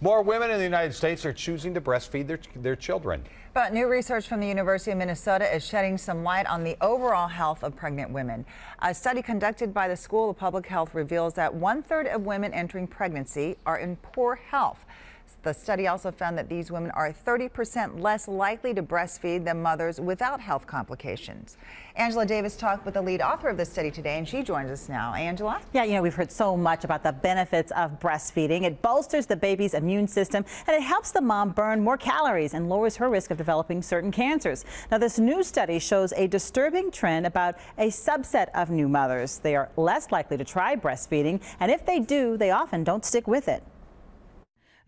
More women in the United States are choosing to breastfeed their, their children. But new research from the University of Minnesota is shedding some light on the overall health of pregnant women. A study conducted by the School of Public Health reveals that one third of women entering pregnancy are in poor health. The study also found that these women are 30% less likely to breastfeed than mothers without health complications. Angela Davis talked with the lead author of the study today, and she joins us now. Angela? Yeah, you know, we've heard so much about the benefits of breastfeeding. It bolsters the baby's immune system, and it helps the mom burn more calories and lowers her risk of developing certain cancers. Now, this new study shows a disturbing trend about a subset of new mothers. They are less likely to try breastfeeding, and if they do, they often don't stick with it.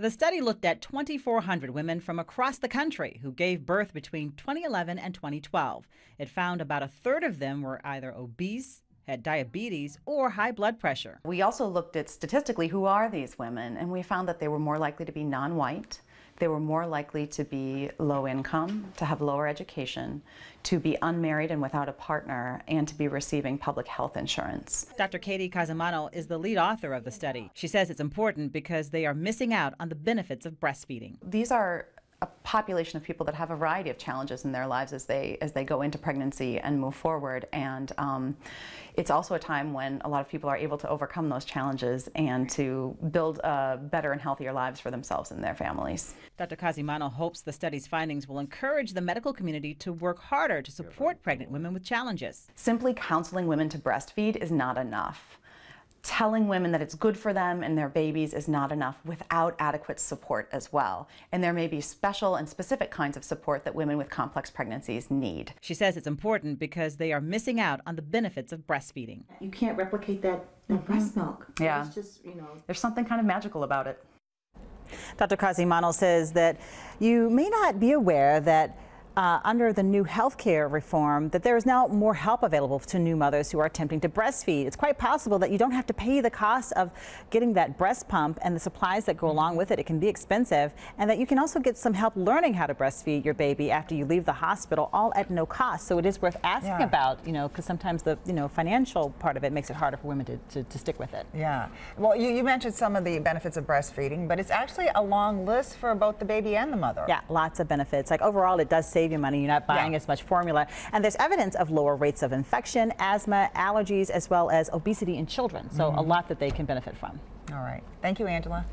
The study looked at 2,400 women from across the country who gave birth between 2011 and 2012. It found about a third of them were either obese, had diabetes or high blood pressure. We also looked at statistically who are these women, and we found that they were more likely to be non white, they were more likely to be low income, to have lower education, to be unmarried and without a partner, and to be receiving public health insurance. Dr. Katie Casamano is the lead author of the study. She says it's important because they are missing out on the benefits of breastfeeding. These are population of people that have a variety of challenges in their lives as they as they go into pregnancy and move forward. And um, it's also a time when a lot of people are able to overcome those challenges and to build uh, better and healthier lives for themselves and their families. Dr. Casimano hopes the study's findings will encourage the medical community to work harder to support pregnant women with challenges. Simply counseling women to breastfeed is not enough telling women that it's good for them and their babies is not enough without adequate support as well. And there may be special and specific kinds of support that women with complex pregnancies need. She says it's important because they are missing out on the benefits of breastfeeding. You can't replicate that, in mm-hmm. breast milk. Yeah. It's just, you know. There's something kind of magical about it. Dr. Casimano says that you may not be aware that uh, under the new health care reform that there is now more help available to new mothers who are attempting to breastfeed. It's quite possible that you don't have to pay the cost of getting that breast pump and the supplies that go mm-hmm. along with it. It can be expensive and that you can also get some help learning how to breastfeed your baby after you leave the hospital all at no cost. So it is worth asking yeah. about, you know, because sometimes the, you know, financial part of it makes it harder for women to, to, to stick with it. Yeah. Well, you, you mentioned some of the benefits of breastfeeding, but it's actually a long list for both the baby and the mother. Yeah, lots of benefits. Like overall, it does save saving money. You're not buying yeah. as much formula. And there's evidence of lower rates of infection, asthma, allergies, as well as obesity in children. So mm -hmm. a mm-hmm. lot that they can benefit from. All right. Thank you, Angela.